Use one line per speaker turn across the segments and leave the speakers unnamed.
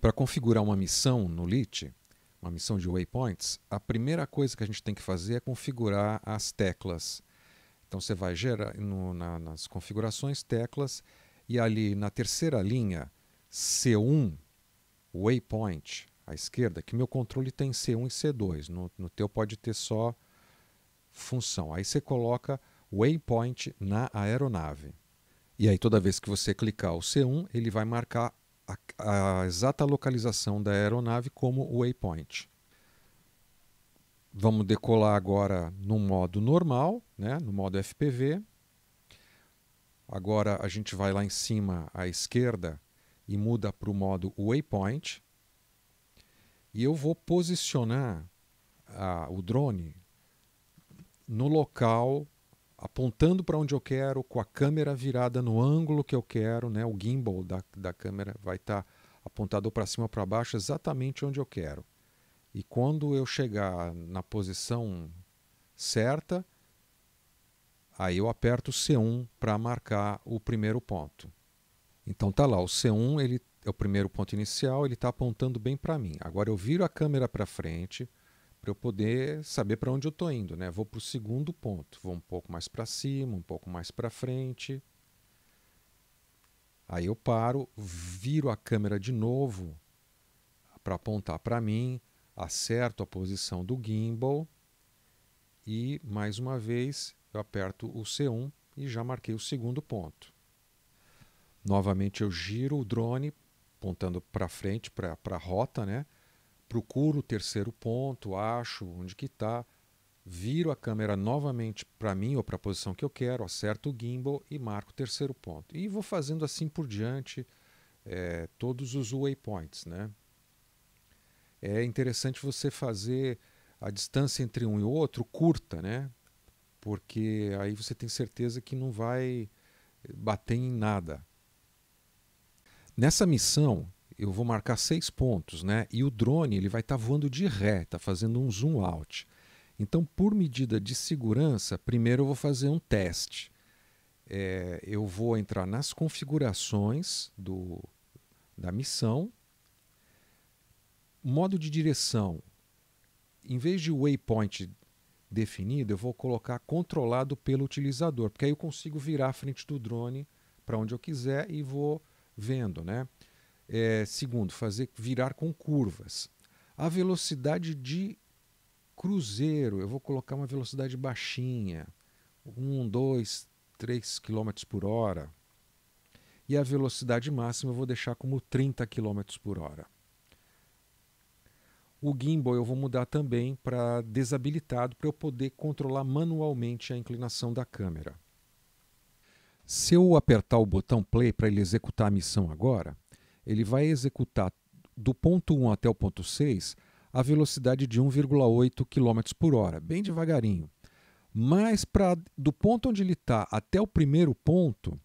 Para configurar uma missão no Lite, uma missão de waypoints, a primeira coisa que a gente tem que fazer é configurar as teclas. Então você vai gerar no, na, nas configurações teclas e ali na terceira linha C1 waypoint à esquerda, que meu controle tem C1 e C2, no, no teu pode ter só função. Aí você coloca waypoint na aeronave. E aí toda vez que você clicar o C1, ele vai marcar a, a exata localização da aeronave como waypoint. Vamos decolar agora no modo normal, né, no modo FPV. Agora a gente vai lá em cima à esquerda e muda para o modo waypoint. E eu vou posicionar a, ah, o drone no local apontando para onde eu quero, com a câmera virada no ângulo que eu quero, né? o gimbal da, da câmera vai estar tá apontado para cima ou para baixo, exatamente onde eu quero. E quando eu chegar na posição certa, aí eu aperto o C1 para marcar o primeiro ponto. Então tá lá, o C1 ele é o primeiro ponto inicial, ele está apontando bem para mim. Agora eu viro a câmera para frente, para eu poder saber para onde eu estou indo. Né? Vou para o segundo ponto, vou um pouco mais para cima, um pouco mais para frente. Aí eu paro, viro a câmera de novo para apontar para mim, acerto a posição do gimbal e mais uma vez eu aperto o C1 e já marquei o segundo ponto. Novamente eu giro o drone apontando para frente, para a rota, né? procuro o terceiro ponto, acho onde que está, viro a câmera novamente para mim ou para a posição que eu quero, acerto o gimbal e marco o terceiro ponto. E vou fazendo assim por diante é, todos os waypoints. Né? É interessante você fazer a distância entre um e outro curta, né? porque aí você tem certeza que não vai bater em nada. Nessa missão, eu vou marcar seis pontos, né? E o drone ele vai estar tá voando de ré, está fazendo um zoom out. Então, por medida de segurança, primeiro eu vou fazer um teste. É, eu vou entrar nas configurações do, da missão. Modo de direção. Em vez de waypoint definido, eu vou colocar controlado pelo utilizador, porque aí eu consigo virar a frente do drone para onde eu quiser e vou vendo, né? É, segundo, fazer virar com curvas. A velocidade de cruzeiro, eu vou colocar uma velocidade baixinha, 1, 2, 3 km por hora. E a velocidade máxima eu vou deixar como 30 km por hora. O gimbal eu vou mudar também para desabilitado para eu poder controlar manualmente a inclinação da câmera. Se eu apertar o botão play para ele executar a missão agora, ele vai executar do ponto 1 até o ponto 6 a velocidade de 1,8 km por hora, bem devagarinho. Mas pra, do ponto onde ele está até o primeiro ponto,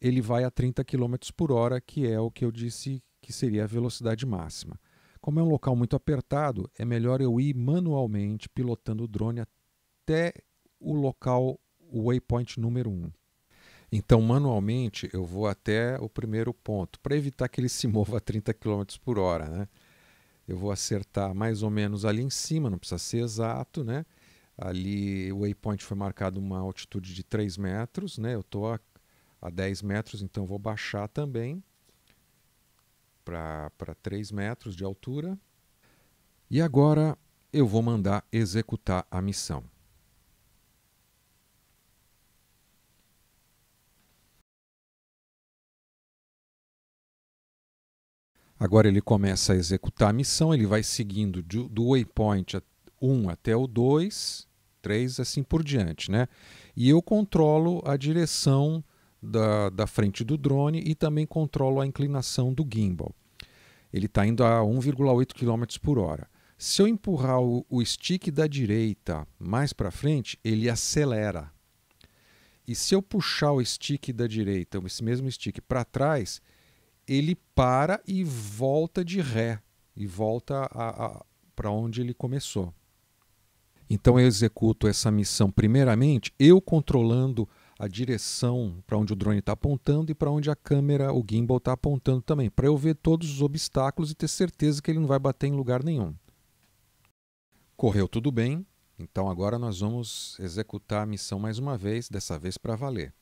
ele vai a 30 km por hora, que é o que eu disse que seria a velocidade máxima. Como é um local muito apertado, é melhor eu ir manualmente pilotando o drone até o local, o waypoint número 1. Então, manualmente, eu vou até o primeiro ponto, para evitar que ele se mova a 30 km por hora. Né? Eu vou acertar mais ou menos ali em cima, não precisa ser exato. Né? Ali o waypoint foi marcado uma altitude de 3 metros, né? eu estou a, a 10 metros, então vou baixar também para 3 metros de altura. E agora eu vou mandar executar a missão. Agora ele começa a executar a missão, ele vai seguindo do waypoint 1 até o 2, 3, assim por diante. Né? E eu controlo a direção da, da frente do drone e também controlo a inclinação do gimbal. Ele está indo a 1,8 km por hora. Se eu empurrar o, o stick da direita mais para frente, ele acelera. E se eu puxar o stick da direita, esse mesmo stick, para trás, ele para e volta de ré, e volta para onde ele começou. Então eu executo essa missão primeiramente eu controlando a direção para onde o drone está apontando e para onde a câmera, o gimbal está apontando também, para eu ver todos os obstáculos e ter certeza que ele não vai bater em lugar nenhum. Correu tudo bem, então agora nós vamos executar a missão mais uma vez, dessa vez para valer.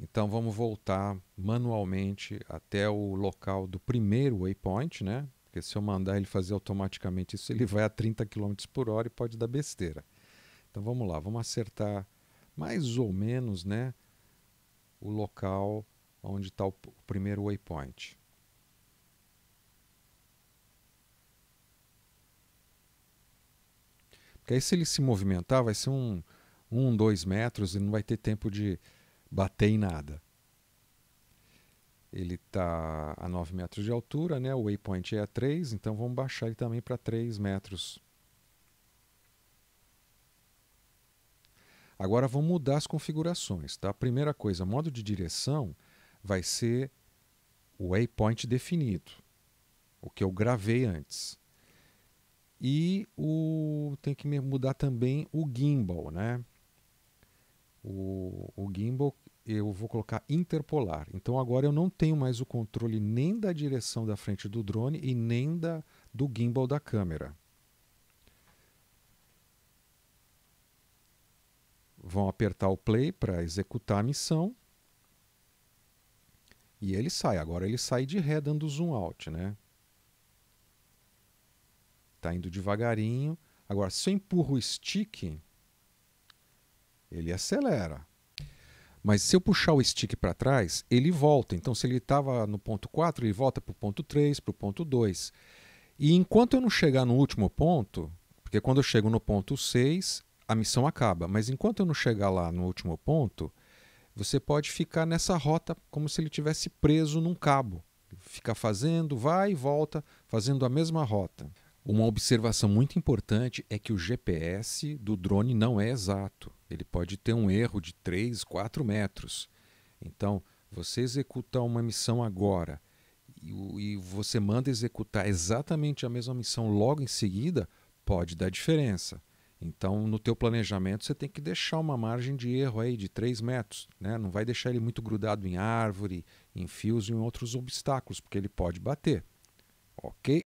Então vamos voltar manualmente até o local do primeiro waypoint, né? Porque se eu mandar ele fazer automaticamente isso, ele vai a 30 km por hora e pode dar besteira. Então vamos lá, vamos acertar mais ou menos né, o local onde está o primeiro waypoint. Porque aí se ele se movimentar, vai ser um, um, dois metros e não vai ter tempo de bater em nada. Ele está a 9 metros de altura, né? o waypoint é a 3, então vamos baixar ele também para 3 metros. Agora vamos mudar as configurações. Tá? Primeira coisa, modo de direção vai ser o waypoint definido, o que eu gravei antes. E o tem que mudar também o gimbal, né? o, o gimbal, eu vou colocar interpolar. Então agora eu não tenho mais o controle nem da direção da frente do drone e nem da, do gimbal da câmera. Vão apertar o play para executar a missão. E ele sai. Agora ele sai de ré dando zoom out, né? Tá indo devagarinho. Agora, se eu empurro o stick, ele acelera. Mas se eu puxar o stick para trás, ele volta. Então, se ele estava no ponto 4, ele volta para o ponto 3, para o ponto 2. E enquanto eu não chegar no último ponto, porque quando eu chego no ponto 6, a missão acaba. Mas enquanto eu não chegar lá no último ponto, você pode ficar nessa rota como se ele tivesse preso num cabo. Ficar fazendo, vai e volta, fazendo a mesma rota. Uma observação muito importante é que o GPS do drone não é exato. Ele pode ter um erro de 3, 4 metros. Então, você executa uma missão agora e, e você manda executar exatamente a mesma missão logo em seguida, pode dar diferença. Então, no teu planejamento, você tem que deixar uma margem de erro aí de 3 metros. Né? Não vai deixar ele muito grudado em árvore, em fios e em outros obstáculos, porque ele pode bater. Ok?